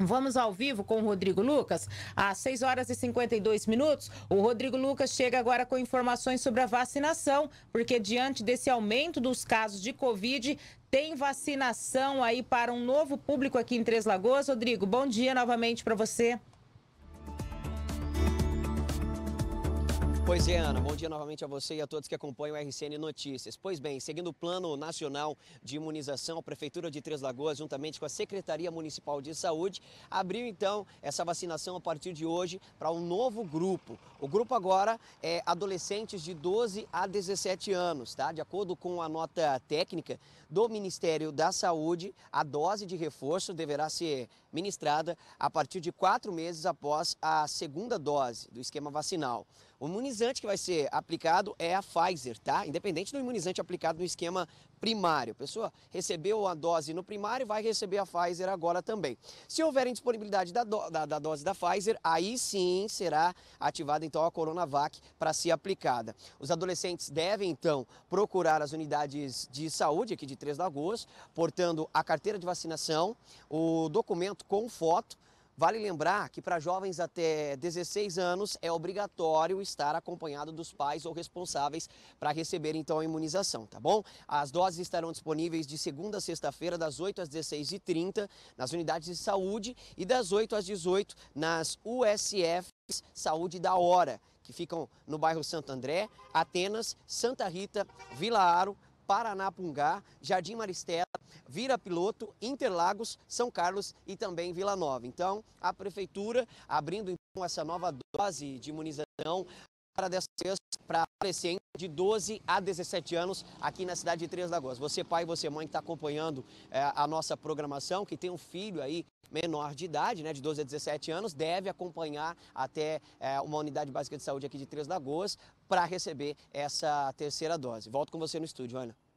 Vamos ao vivo com o Rodrigo Lucas. Às 6 horas e 52 minutos, o Rodrigo Lucas chega agora com informações sobre a vacinação, porque diante desse aumento dos casos de Covid, tem vacinação aí para um novo público aqui em Três Lagoas. Rodrigo, bom dia novamente para você. Pois é, Ana, bom dia novamente a você e a todos que acompanham o RCN Notícias. Pois bem, seguindo o Plano Nacional de Imunização, a Prefeitura de Três Lagoas, juntamente com a Secretaria Municipal de Saúde, abriu então essa vacinação a partir de hoje para um novo grupo. O grupo agora é adolescentes de 12 a 17 anos, tá? De acordo com a nota técnica do Ministério da Saúde, a dose de reforço deverá ser ministrada a partir de quatro meses após a segunda dose do esquema vacinal. O imunizante que vai ser aplicado é a Pfizer, tá? Independente do imunizante aplicado no esquema primário. A pessoa recebeu a dose no primário vai receber a Pfizer agora também. Se houver indisponibilidade da, do, da, da dose da Pfizer, aí sim será ativada então a Coronavac para ser aplicada. Os adolescentes devem então procurar as unidades de saúde aqui de Três Lagoas, portando a carteira de vacinação, o documento com foto Vale lembrar que para jovens até 16 anos é obrigatório estar acompanhado dos pais ou responsáveis para receber então a imunização, tá bom? As doses estarão disponíveis de segunda a sexta-feira das 8 às 16h30 nas unidades de saúde e das 8 às 18 nas USF Saúde da Hora, que ficam no bairro Santo André, Atenas, Santa Rita, Vila Aro, Paranapungá, Jardim Maristela, Vira Piloto, Interlagos, São Carlos e também Vila Nova. Então, a Prefeitura abrindo então essa nova dose de imunização para dessas para adolescentes de 12 a 17 anos aqui na cidade de Três Lagoas. Você pai, você mãe que está acompanhando é, a nossa programação, que tem um filho aí menor de idade, né, de 12 a 17 anos, deve acompanhar até é, uma unidade básica de saúde aqui de Três Lagoas para receber essa terceira dose. Volto com você no estúdio, Ana.